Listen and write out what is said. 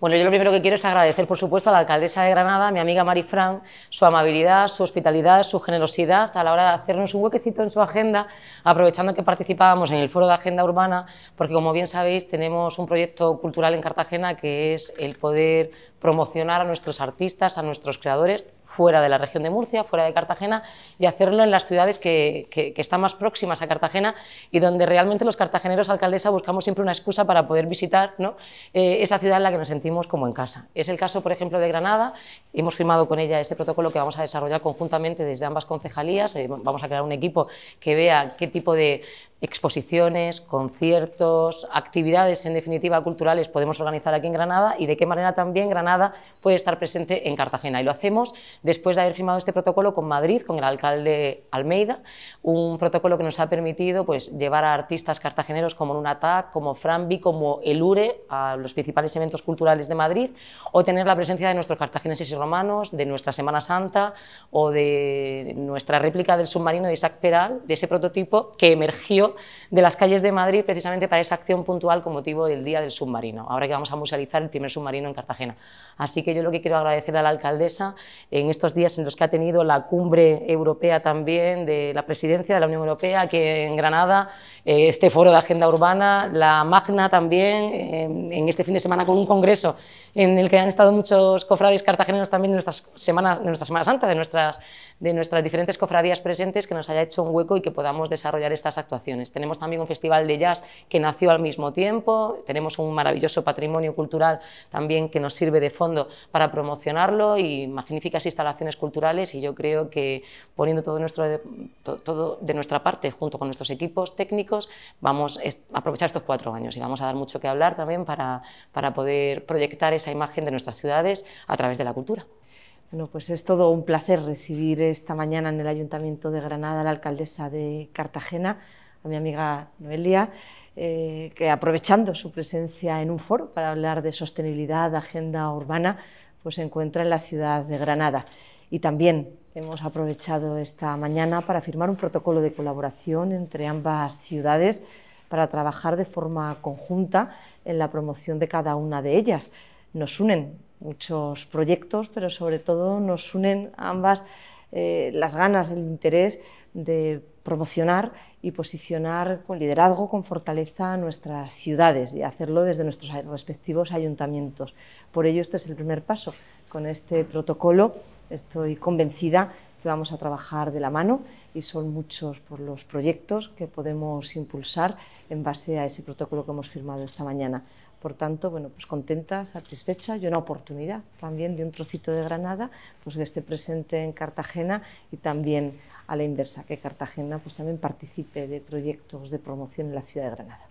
Bueno, yo lo primero que quiero es agradecer, por supuesto, a la alcaldesa de Granada, mi amiga Mari Fran, su amabilidad, su hospitalidad, su generosidad a la hora de hacernos un huequecito en su agenda, aprovechando que participábamos en el Foro de Agenda Urbana, porque como bien sabéis, tenemos un proyecto cultural en Cartagena que es el poder promocionar a nuestros artistas, a nuestros creadores fuera de la región de Murcia, fuera de Cartagena, y hacerlo en las ciudades que, están más próximas a Cartagena y donde realmente los cartageneros, alcaldesa, buscamos siempre una excusa para poder visitar eh, esa ciudad en la que nos sentimos como en casa. Es el caso, por ejemplo, de Granada. Hemos firmado con ella este protocolo que vamos a desarrollar conjuntamente desde ambas concejalías. Eh, vamos a crear un equipo que vea qué tipo de, exposiciones, conciertos, actividades en definitiva culturales podemos organizar aquí en Granada y de qué manera también Granada puede estar presente en Cartagena. Y lo hacemos después de haber firmado este protocolo con Madrid, con el alcalde Almeida, un protocolo que nos ha permitido pues, llevar a artistas cartageneros como Lunatac, como Frambi, como Elure, a los principales eventos culturales de Madrid o tener la presencia de nuestros cartagineses y romanos, de nuestra Semana Santa o de nuestra réplica del submarino de Isaac Peral, de ese prototipo que emergió de las calles de Madrid precisamente para esa acción puntual con motivo del Día del Submarino, ahora que vamos a musealizar el primer submarino en Cartagena. Así que yo lo que quiero agradecer a la alcaldesa en estos días en los que ha tenido la cumbre europea también de la presidencia de la Unión Europea, que en Granada, eh, este foro de agenda urbana, la Magna también, en este fin de semana con un congreso en el que han estado muchos cofrades cartageneros también en nuestras semanas, en nuestra Semana Santa, de nuestras, de nuestras diferentes cofradías presentes, que nos haya hecho un hueco y que podamos desarrollar estas actuaciones. Tenemos también un festival de jazz que nació al mismo tiempo, tenemos un maravilloso patrimonio cultural también que nos sirve de fondo para promocionarlo y magníficas instalaciones culturales y yo creo que poniendo todo, todo de nuestra parte junto con nuestros equipos técnicos vamos a aprovechar estos cuatro años y vamos a dar mucho que hablar también para, para poder proyectar esa imagen de nuestras ciudades a través de la cultura. Bueno, pues es todo un placer recibir esta mañana en el Ayuntamiento de Granada la alcaldesa de Cartagena, a mi amiga Noelia, eh, que aprovechando su presencia en un foro para hablar de sostenibilidad, agenda urbana, pues se encuentra en la ciudad de Granada. Y también hemos aprovechado esta mañana para firmar un protocolo de colaboración entre ambas ciudades para trabajar de forma conjunta en la promoción de cada una de ellas. Nos unen muchos proyectos, pero sobre todo nos unen ambas eh, las ganas, el interés de promocionar y posicionar con liderazgo, con fortaleza nuestras ciudades y hacerlo desde nuestros respectivos ayuntamientos. Por ello, este es el primer paso. Con este protocolo estoy convencida que vamos a trabajar de la mano y son muchos por los proyectos que podemos impulsar en base a ese protocolo que hemos firmado esta mañana. Por tanto, bueno, pues contenta, satisfecha y una oportunidad también de un trocito de Granada, pues que esté presente en Cartagena y también a la inversa, que Cartagena pues también participe de proyectos de promoción en la ciudad de Granada.